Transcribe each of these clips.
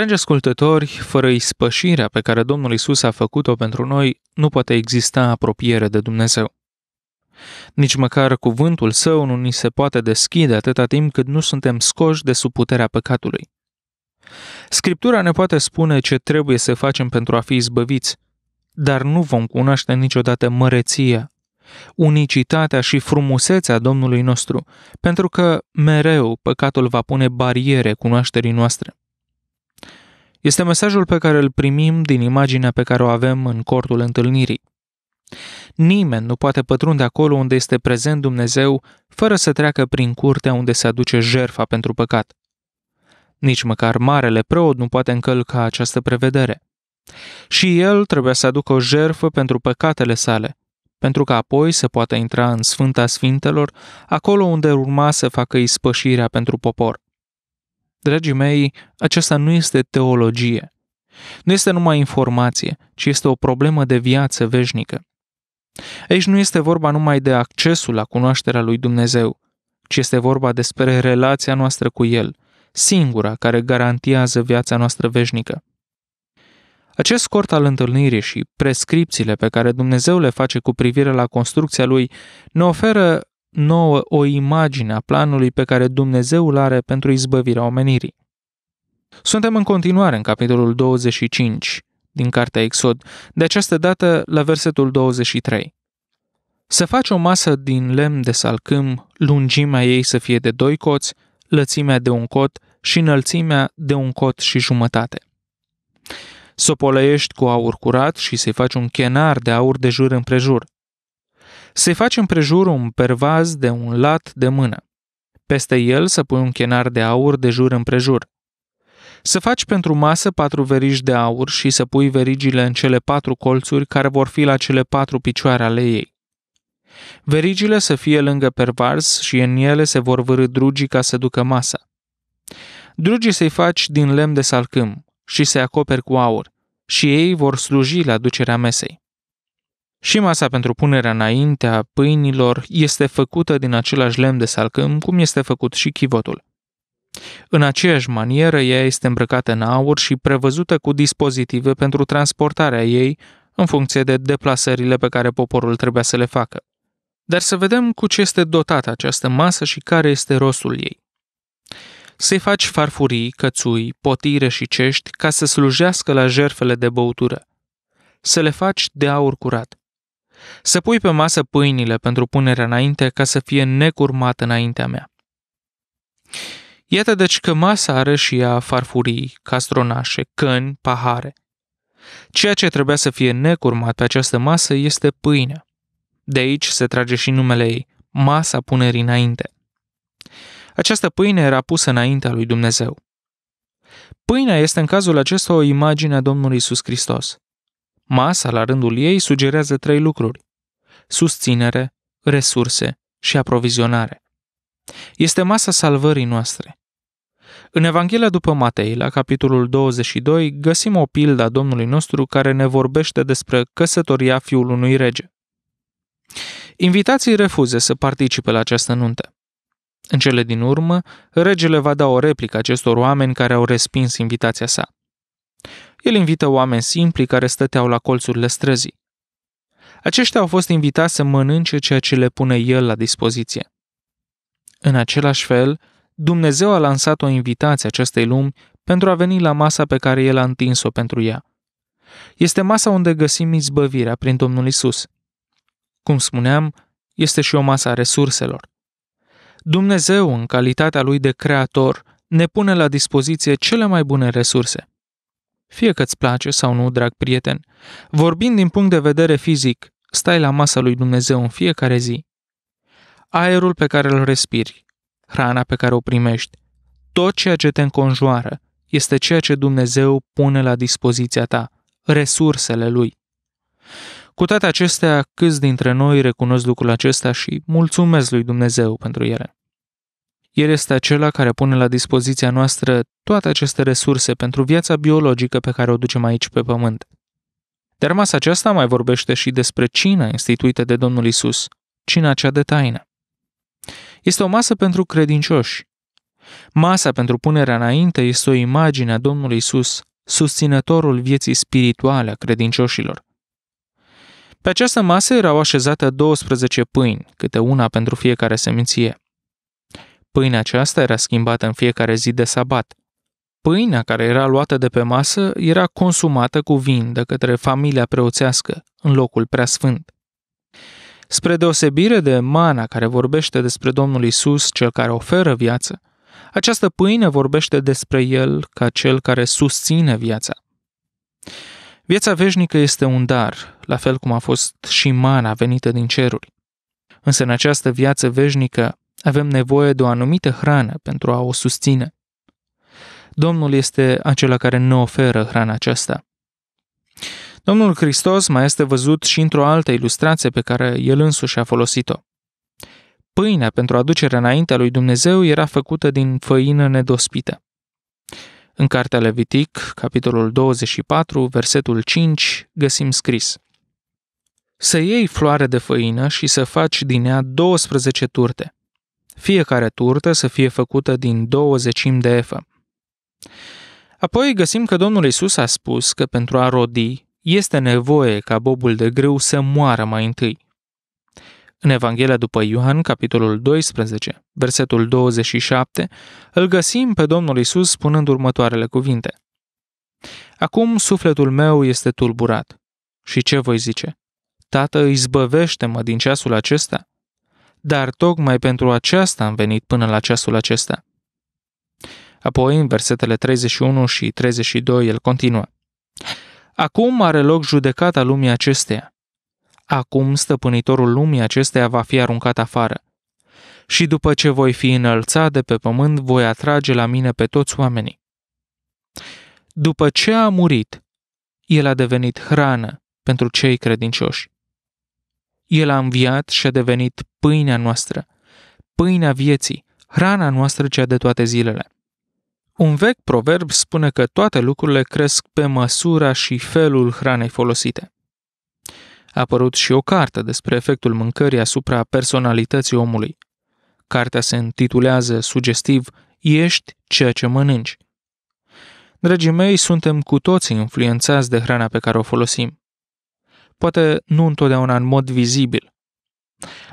Dragi ascultători, fără ispășirea pe care Domnul Isus a făcut-o pentru noi, nu poate exista apropiere de Dumnezeu. Nici măcar cuvântul său nu ni se poate deschide atâta timp cât nu suntem scoși de sub puterea păcatului. Scriptura ne poate spune ce trebuie să facem pentru a fi izbăviți, dar nu vom cunoaște niciodată măreția, unicitatea și frumusețea Domnului nostru, pentru că mereu păcatul va pune bariere cunoașterii noastre. Este mesajul pe care îl primim din imaginea pe care o avem în cortul întâlnirii. Nimeni nu poate pătrunde acolo unde este prezent Dumnezeu fără să treacă prin curtea unde se aduce jerfa pentru păcat. Nici măcar marele preot nu poate încălca această prevedere. Și el trebuie să aducă o jerfă pentru păcatele sale, pentru că apoi să poată intra în Sfânta Sfintelor, acolo unde urma să facă ispășirea pentru popor. Dragii mei, aceasta nu este teologie. Nu este numai informație, ci este o problemă de viață veșnică. Aici nu este vorba numai de accesul la cunoașterea lui Dumnezeu, ci este vorba despre relația noastră cu El, singura care garantează viața noastră veșnică. Acest scort al întâlnirii și prescripțiile pe care Dumnezeu le face cu privire la construcția lui ne oferă nouă o imagine a planului pe care Dumnezeu îl are pentru izbăvirea omenirii. Suntem în continuare în capitolul 25 din cartea Exod, de această dată la versetul 23. Să faci o masă din lemn de salcâm, lungimea ei să fie de doi coți, lățimea de un cot și înălțimea de un cot și jumătate. Să o cu aur curat și să-i faci un chenar de aur de jur împrejur. Să-i faci împrejurul un pervaz de un lat de mână. Peste el să pui un chenar de aur de jur împrejur. Să faci pentru masă patru verigi de aur și să pui verigile în cele patru colțuri care vor fi la cele patru picioare ale ei. Verigile să fie lângă pervars și în ele se vor vârâ drugii ca să ducă masa. Drugii să-i faci din lemn de salcâm și să-i acoperi cu aur, și ei vor sluji la ducerea mesei. Și masa pentru punerea înainte a pâinilor este făcută din același lemn de salcâm, cum este făcut și chivotul. În aceeași manieră, ea este îmbrăcată în aur și prevăzută cu dispozitive pentru transportarea ei în funcție de deplasările pe care poporul trebuia să le facă. Dar să vedem cu ce este dotată această masă și care este rostul ei. Se i faci farfurii, cățui, potire și cești ca să slujească la jerfele de băutură. Să le faci de aur curat. Să pui pe masă pâinile pentru punerea înainte ca să fie necurmat înaintea mea. Iată deci că masa are și ea farfurii, castronașe, căni, pahare. Ceea ce trebuia să fie necurmat pe această masă este pâinea. De aici se trage și numele ei, masa punerii înainte. Această pâine era pusă înaintea lui Dumnezeu. Pâinea este în cazul acesta o imagine a Domnului Isus Hristos. Masa, la rândul ei, sugerează trei lucruri. Susținere, resurse și aprovizionare. Este masa salvării noastre. În Evanghelia după Matei, la capitolul 22, găsim o pildă a Domnului nostru care ne vorbește despre căsătoria fiul unui rege. Invitații refuză să participe la această nuntă. În cele din urmă, regele va da o replică acestor oameni care au respins invitația sa. El invită oameni simpli care stăteau la colțurile străzii. Aceștia au fost invitați să mănânce ceea ce le pune el la dispoziție. În același fel, Dumnezeu a lansat o invitație acestei lumi pentru a veni la masa pe care el a întins-o pentru ea. Este masa unde găsim izbăvirea prin Domnul Isus. Cum spuneam, este și o masă a resurselor. Dumnezeu, în calitatea lui de creator, ne pune la dispoziție cele mai bune resurse fie că-ți place sau nu, drag prieten, vorbind din punct de vedere fizic, stai la masa lui Dumnezeu în fiecare zi. Aerul pe care îl respiri, hrana pe care o primești, tot ceea ce te înconjoară este ceea ce Dumnezeu pune la dispoziția ta, resursele Lui. Cu toate acestea, câți dintre noi recunosc lucrul acesta și mulțumesc lui Dumnezeu pentru ele. El este acela care pune la dispoziția noastră toate aceste resurse pentru viața biologică pe care o ducem aici pe pământ. Dar masa aceasta mai vorbește și despre cina instituită de Domnul Isus, cina cea de taină. Este o masă pentru credincioși. Masa pentru punerea înainte este o imagine a Domnului Isus, susținătorul vieții spirituale a credincioșilor. Pe această masă erau așezate 12 pâini, câte una pentru fiecare seminție. Pâinea aceasta era schimbată în fiecare zi de sabat. Pâinea care era luată de pe masă era consumată cu vin de către familia preoțească, în locul preasfânt. Spre deosebire de mana care vorbește despre Domnul Isus, cel care oferă viață, această pâine vorbește despre el ca cel care susține viața. Viața veșnică este un dar, la fel cum a fost și mana venită din ceruri. Însă în această viață veșnică avem nevoie de o anumită hrană pentru a o susține. Domnul este acela care ne oferă hrana aceasta. Domnul Hristos mai este văzut și într-o altă ilustrație pe care el însuși a folosit-o. Pâinea pentru aducerea înaintea lui Dumnezeu era făcută din făină nedospită. În cartea Levitic, capitolul 24, versetul 5, găsim scris Să iei floare de făină și să faci din ea 12 turte fiecare turtă să fie făcută din două zecimi de efă. Apoi găsim că Domnul Isus a spus că pentru a rodi este nevoie ca bobul de grâu să moară mai întâi. În Evanghelia după Ioan, capitolul 12, versetul 27, îl găsim pe Domnul Isus spunând următoarele cuvinte. Acum sufletul meu este tulburat. Și ce voi zice? Tată, izbăvește-mă din ceasul acesta? dar tocmai pentru aceasta am venit până la ceasul acesta. Apoi, în versetele 31 și 32, el continuă. Acum are loc judecata lumii acesteia. Acum stăpânitorul lumii acesteia va fi aruncat afară. Și după ce voi fi înălțat de pe pământ, voi atrage la mine pe toți oamenii. După ce a murit, el a devenit hrană pentru cei credincioși. El a înviat și a devenit pâinea noastră, pâinea vieții, hrana noastră cea de toate zilele. Un vechi proverb spune că toate lucrurile cresc pe măsura și felul hranei folosite. A apărut și o carte despre efectul mâncării asupra personalității omului. Cartea se intitulează sugestiv Ești ceea ce mănânci. Dragii mei, suntem cu toții influențați de hrana pe care o folosim poate nu întotdeauna în mod vizibil.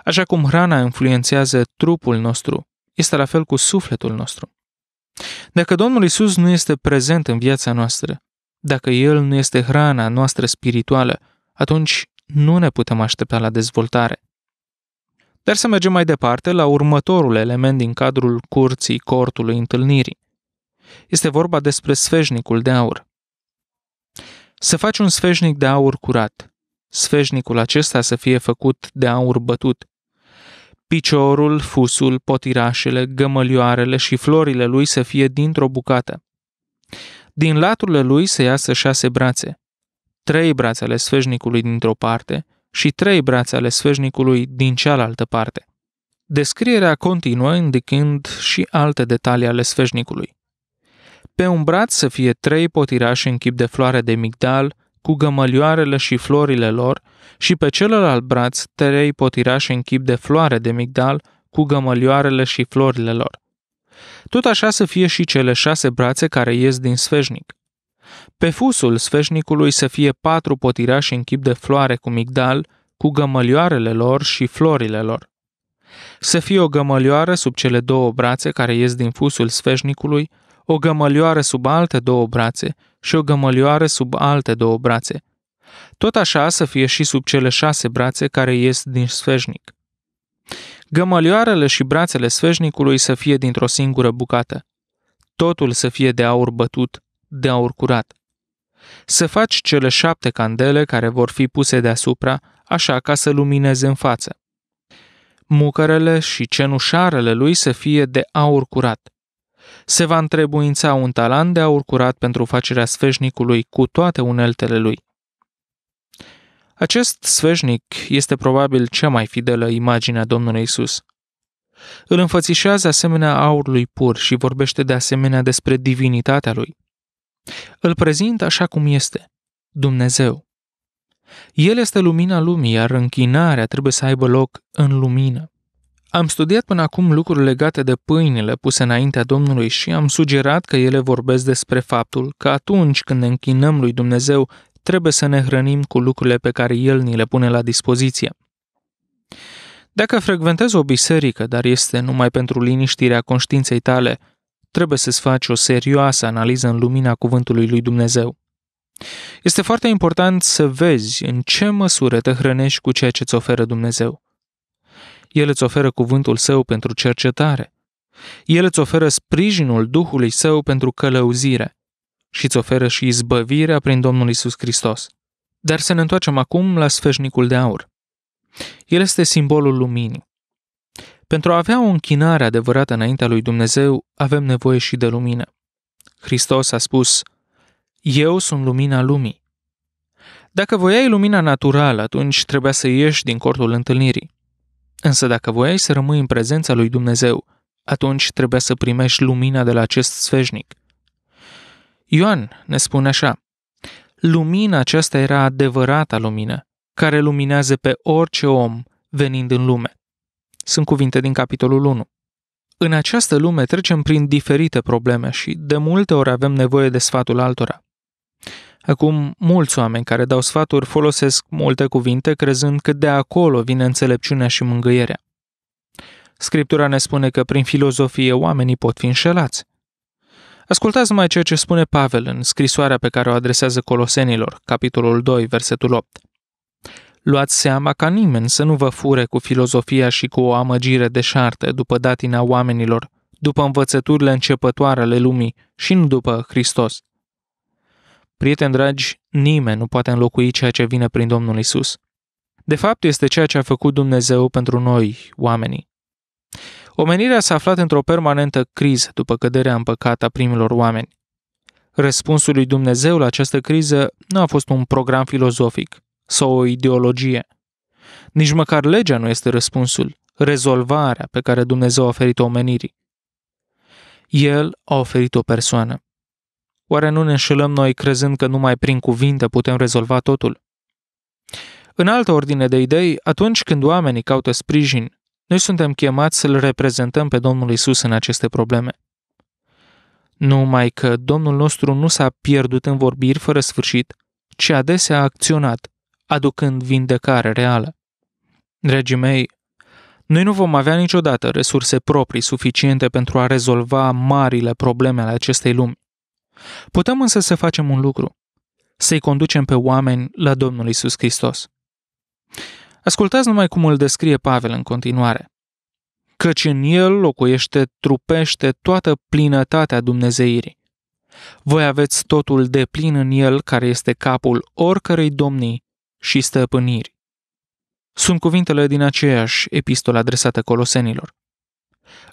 Așa cum hrana influențează trupul nostru, este la fel cu sufletul nostru. Dacă Domnul Isus nu este prezent în viața noastră, dacă El nu este hrana noastră spirituală, atunci nu ne putem aștepta la dezvoltare. Dar să mergem mai departe la următorul element din cadrul curții cortului întâlnirii. Este vorba despre sfeșnicul de aur. Să faci un sfeșnic de aur curat sfeșnicul acesta să fie făcut de aur bătut. Piciorul, fusul, potirașele, gămălioarele și florile lui să fie dintr-o bucată. Din laturile lui să iasă șase brațe, trei brațe ale sfeșnicului dintr-o parte și trei brațe ale sfeșnicului din cealaltă parte. Descrierea continuă indicând și alte detalii ale sfeșnicului. Pe un braț să fie trei potirași în chip de floare de migdal, cu gămălioarele și florile lor, și pe celălalt braț trei potirașe în chip de floare de migdal cu gămălioarele și florile lor. Tot așa să fie și cele șase brațe care ies din sfeșnic. Pe fusul sfeșnicului să fie patru potirași în chip de floare cu migdal, cu gămălioarele lor și florile lor. Să fie o gămălioară sub cele două brațe care ies din fusul sfeșnicului, o gămălioară sub alte două brațe și o gămălioară sub alte două brațe. Tot așa să fie și sub cele șase brațe care ies din sfeșnic. Gămălioarele și brațele sfeșnicului să fie dintr-o singură bucată. Totul să fie de aur bătut, de aur curat. Să faci cele șapte candele care vor fi puse deasupra, așa ca să lumineze în față. Mucărele și cenușarele lui să fie de aur curat – se va întrebuința un talan de aur curat pentru facerea sfeșnicului cu toate uneltele lui. Acest sfeșnic este probabil cea mai fidelă imagine a Domnului Isus. Îl înfățișează asemenea aurului pur și vorbește de asemenea despre divinitatea lui. Îl prezintă așa cum este, Dumnezeu. El este lumina lumii, iar închinarea trebuie să aibă loc în lumină. Am studiat până acum lucruri legate de pâinile puse înaintea Domnului și am sugerat că ele vorbesc despre faptul că atunci când ne închinăm lui Dumnezeu, trebuie să ne hrănim cu lucrurile pe care El ni le pune la dispoziție. Dacă frecventezi o biserică, dar este numai pentru liniștirea conștiinței tale, trebuie să-ți faci o serioasă analiză în lumina cuvântului lui Dumnezeu. Este foarte important să vezi în ce măsură te hrănești cu ceea ce îți oferă Dumnezeu. El îți oferă cuvântul său pentru cercetare. El îți oferă sprijinul Duhului său pentru călăuzire și îți oferă și izbăvirea prin Domnul Isus Hristos. Dar să ne întoarcem acum la sfeșnicul de aur. El este simbolul luminii. Pentru a avea o închinare adevărată înaintea lui Dumnezeu, avem nevoie și de lumină. Hristos a spus, Eu sunt lumina lumii. Dacă voiai lumina naturală, atunci trebuia să ieși din cortul întâlnirii. Însă dacă voiai să rămâi în prezența lui Dumnezeu, atunci trebuia să primești lumina de la acest sfeșnic. Ioan ne spune așa, Lumina aceasta era adevărata lumină, care luminează pe orice om venind în lume. Sunt cuvinte din capitolul 1. În această lume trecem prin diferite probleme și de multe ori avem nevoie de sfatul altora. Acum, mulți oameni care dau sfaturi folosesc multe cuvinte crezând că de acolo vine înțelepciunea și mângâierea. Scriptura ne spune că prin filozofie oamenii pot fi înșelați. Ascultați mai ceea ce spune Pavel în scrisoarea pe care o adresează Colosenilor, capitolul 2, versetul 8. Luați seama ca nimeni să nu vă fure cu filozofia și cu o amăgire deșartă după datina oamenilor, după învățăturile începătoare ale lumii și nu după Hristos Prieteni dragi, nimeni nu poate înlocui ceea ce vine prin Domnul Isus. De fapt, este ceea ce a făcut Dumnezeu pentru noi, oamenii. Omenirea s-a aflat într-o permanentă criză după căderea în păcat a primilor oameni. Răspunsul lui Dumnezeu la această criză nu a fost un program filozofic sau o ideologie. Nici măcar legea nu este răspunsul, rezolvarea pe care Dumnezeu a oferit-o omenirii. El a oferit o persoană. Oare nu ne înșelăm noi crezând că numai prin cuvinte putem rezolva totul? În altă ordine de idei, atunci când oamenii caută sprijin, noi suntem chemați să-L reprezentăm pe Domnul Isus în aceste probleme. Numai că Domnul nostru nu s-a pierdut în vorbiri fără sfârșit, ci adesea a acționat, aducând vindecare reală. Dragii mei, noi nu vom avea niciodată resurse proprii suficiente pentru a rezolva marile probleme ale acestei lumi. Putem însă să facem un lucru, să-i conducem pe oameni la Domnul Isus Hristos. Ascultați numai cum îl descrie Pavel în continuare. Căci în el locuiește, trupește toată plinătatea Dumnezeirii. Voi aveți totul de plin în el care este capul oricărei domnii și stăpâniri. Sunt cuvintele din aceeași epistolă adresată colosenilor.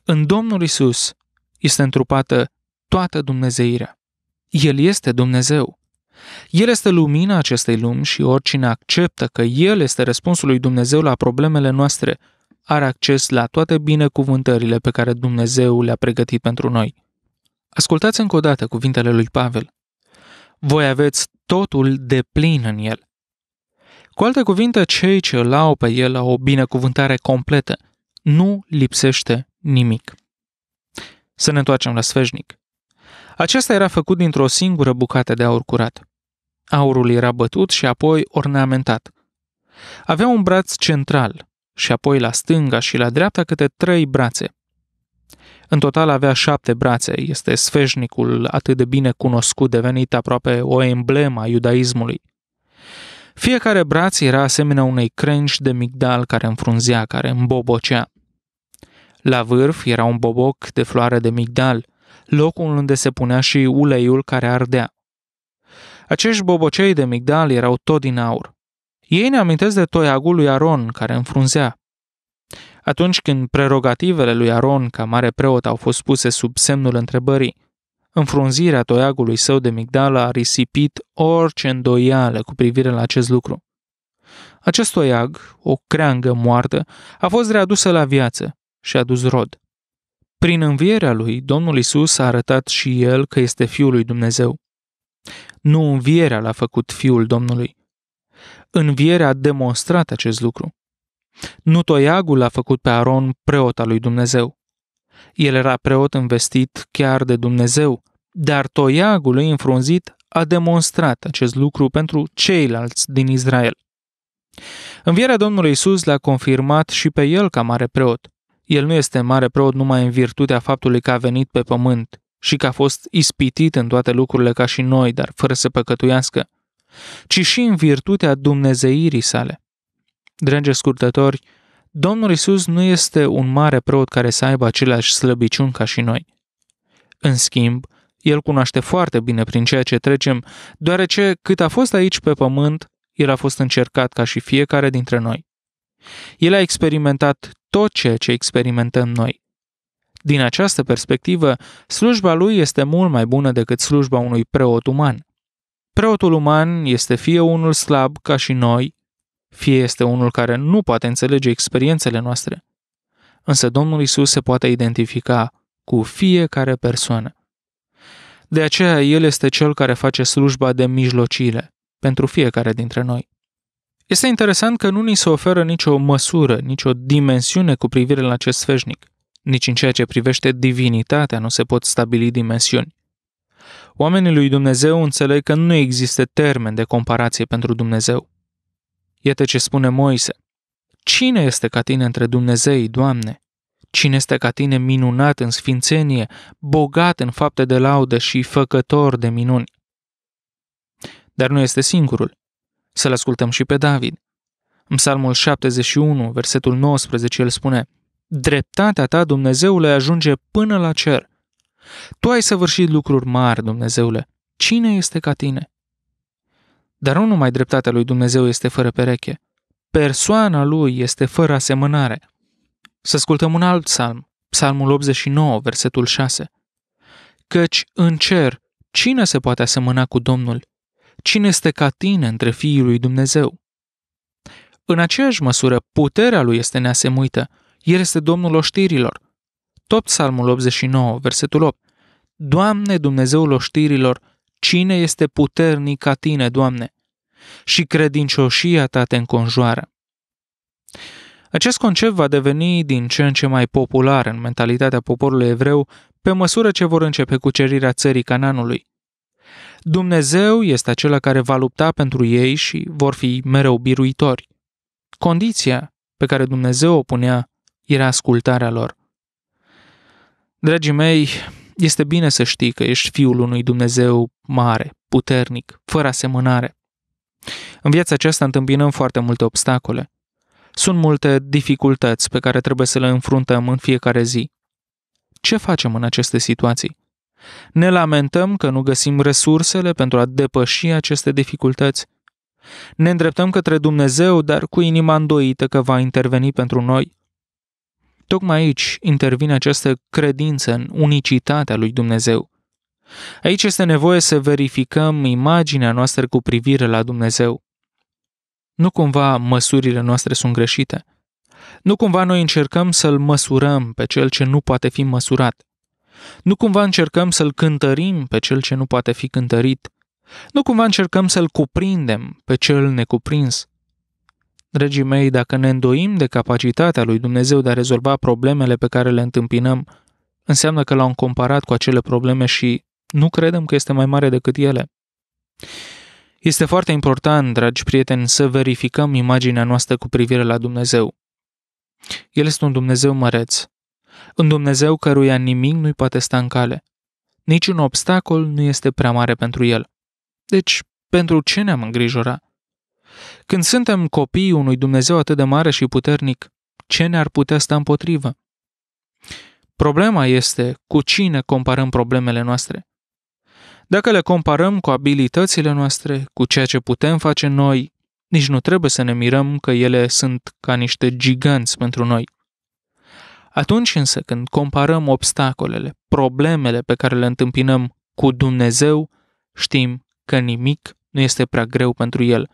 În Domnul Isus este întrupată toată Dumnezeirea. El este Dumnezeu. El este lumina acestei lumi și oricine acceptă că El este răspunsul lui Dumnezeu la problemele noastre, are acces la toate binecuvântările pe care Dumnezeu le-a pregătit pentru noi. Ascultați încă o dată cuvintele lui Pavel. Voi aveți totul de plin în el. Cu alte cuvinte, cei ce îl au pe el au o binecuvântare completă. Nu lipsește nimic. Să ne întoarcem la sfeșnic. Acesta era făcut dintr-o singură bucată de aur curat. Aurul era bătut și apoi ornamentat. Avea un braț central și apoi la stânga și la dreapta câte trei brațe. În total avea șapte brațe, este sfeșnicul atât de bine cunoscut, devenit aproape o emblemă a iudaismului. Fiecare braț era asemenea unei crengi de migdal care înfrunzea, care îmbobocea. La vârf era un boboc de floare de migdal – locul unde se punea și uleiul care ardea. Acești bobocei de migdal erau tot din aur. Ei ne amintesc de toiagul lui Aron, care înfrunzea. Atunci când prerogativele lui Aron ca mare preot au fost puse sub semnul întrebării, înfrunzirea toiagului său de migdală a risipit orice îndoială cu privire la acest lucru. Acest toiag, o creangă moartă, a fost readusă la viață și a dus rod. Prin învierea lui, Domnul Isus a arătat și el că este Fiul lui Dumnezeu. Nu învierea l-a făcut Fiul Domnului. Învierea a demonstrat acest lucru. Nu toiagul l-a făcut pe Aron preot al lui Dumnezeu. El era preot investit chiar de Dumnezeu, dar toiagul lui înfrunzit a demonstrat acest lucru pentru ceilalți din Israel. Învierea Domnului Isus l-a confirmat și pe el ca mare preot. El nu este mare preot numai în virtutea faptului că a venit pe pământ și că a fost ispitit în toate lucrurile ca și noi, dar fără să păcătuiască, ci și în virtutea dumnezeirii sale. Dragi scurtători, Domnul Isus nu este un mare preot care să aibă aceleași slăbiciuni ca și noi. În schimb, el cunoaște foarte bine prin ceea ce trecem, deoarece cât a fost aici pe pământ, el a fost încercat ca și fiecare dintre noi. El a experimentat tot ceea ce experimentăm noi. Din această perspectivă, slujba lui este mult mai bună decât slujba unui preot uman. Preotul uman este fie unul slab ca și noi, fie este unul care nu poate înțelege experiențele noastre. Însă Domnul Isus se poate identifica cu fiecare persoană. De aceea El este Cel care face slujba de mijlocire pentru fiecare dintre noi. Este interesant că nu ni se oferă nicio măsură, nicio dimensiune cu privire la acest sfeșnic. Nici în ceea ce privește divinitatea nu se pot stabili dimensiuni. Oamenii lui Dumnezeu înțeleg că nu există termen de comparație pentru Dumnezeu. Iată ce spune Moise. Cine este ca tine între Dumnezei, Doamne? Cine este ca tine minunat în sfințenie, bogat în fapte de laudă și făcător de minuni? Dar nu este singurul. Să-l ascultăm și pe David. În Psalmul 71, versetul 19, el spune Dreptatea ta, Dumnezeule, ajunge până la cer. Tu ai săvârșit lucruri mari, Dumnezeule. Cine este ca tine? Dar nu numai dreptatea lui Dumnezeu este fără pereche. Persoana lui este fără asemănare. Să ascultăm un alt psalm, psalmul 89, versetul 6. Căci în cer, cine se poate asemăna cu Domnul? cine este ca tine între fiii lui Dumnezeu? În aceeași măsură, puterea lui este neasemuită. El este Domnul oștirilor. Tot psalmul 89, versetul 8. Doamne Dumnezeul oștirilor, cine este puternic ca tine, Doamne? Și credincioșia ta te înconjoară. Acest concept va deveni din ce în ce mai popular în mentalitatea poporului evreu pe măsură ce vor începe cucerirea țării Cananului. Dumnezeu este acela care va lupta pentru ei și vor fi mereu biruitori. Condiția pe care Dumnezeu o punea era ascultarea lor. Dragii mei, este bine să știi că ești fiul unui Dumnezeu mare, puternic, fără asemănare. În viața aceasta întâmpinăm foarte multe obstacole. Sunt multe dificultăți pe care trebuie să le înfruntăm în fiecare zi. Ce facem în aceste situații? Ne lamentăm că nu găsim resursele pentru a depăși aceste dificultăți. Ne îndreptăm către Dumnezeu, dar cu inima îndoită că va interveni pentru noi. Tocmai aici intervine această credință în unicitatea lui Dumnezeu. Aici este nevoie să verificăm imaginea noastră cu privire la Dumnezeu. Nu cumva măsurile noastre sunt greșite. Nu cumva noi încercăm să-l măsurăm pe cel ce nu poate fi măsurat. Nu cumva încercăm să-l cântărim pe cel ce nu poate fi cântărit? Nu cumva încercăm să-l cuprindem pe cel necuprins? Dragii mei, dacă ne îndoim de capacitatea lui Dumnezeu de a rezolva problemele pe care le întâmpinăm, înseamnă că l-am comparat cu acele probleme și nu credem că este mai mare decât ele. Este foarte important, dragi prieteni, să verificăm imaginea noastră cu privire la Dumnezeu. El este un Dumnezeu măreț, în Dumnezeu căruia nimic nu-i poate sta în cale. Niciun obstacol nu este prea mare pentru el. Deci, pentru ce ne-am îngrijora? Când suntem copiii unui Dumnezeu atât de mare și puternic, ce ne-ar putea sta împotrivă? Problema este cu cine comparăm problemele noastre. Dacă le comparăm cu abilitățile noastre, cu ceea ce putem face noi, nici nu trebuie să ne mirăm că ele sunt ca niște giganți pentru noi. Atunci însă când comparăm obstacolele, problemele pe care le întâmpinăm cu Dumnezeu, știm că nimic nu este prea greu pentru El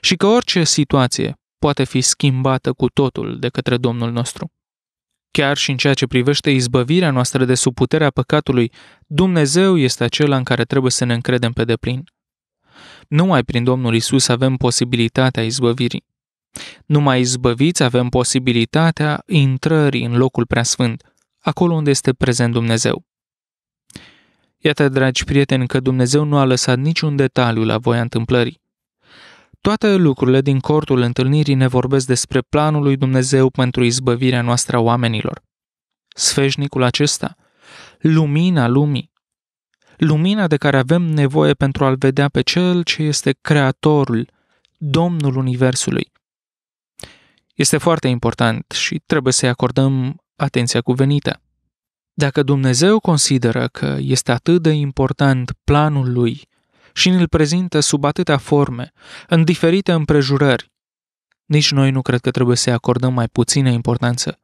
și că orice situație poate fi schimbată cu totul de către Domnul nostru. Chiar și în ceea ce privește izbăvirea noastră de sub puterea păcatului, Dumnezeu este acela în care trebuie să ne încredem pe deplin. Numai prin Domnul Isus avem posibilitatea izbăvirii. Numai izbăviți avem posibilitatea intrării în locul preasfânt, acolo unde este prezent Dumnezeu. Iată, dragi prieteni, că Dumnezeu nu a lăsat niciun detaliu la voia întâmplării. Toate lucrurile din cortul întâlnirii ne vorbesc despre planul lui Dumnezeu pentru izbăvirea noastră a oamenilor. Sfeșnicul acesta, lumina lumii, lumina de care avem nevoie pentru a-L vedea pe Cel ce este Creatorul, Domnul Universului, este foarte important și trebuie să-i acordăm atenția cuvenită. Dacă Dumnezeu consideră că este atât de important planul lui și ne-l prezintă sub atâtea forme, în diferite împrejurări, nici noi nu cred că trebuie să-i acordăm mai puțină importanță,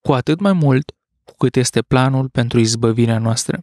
cu atât mai mult cu cât este planul pentru izbăvirea noastră.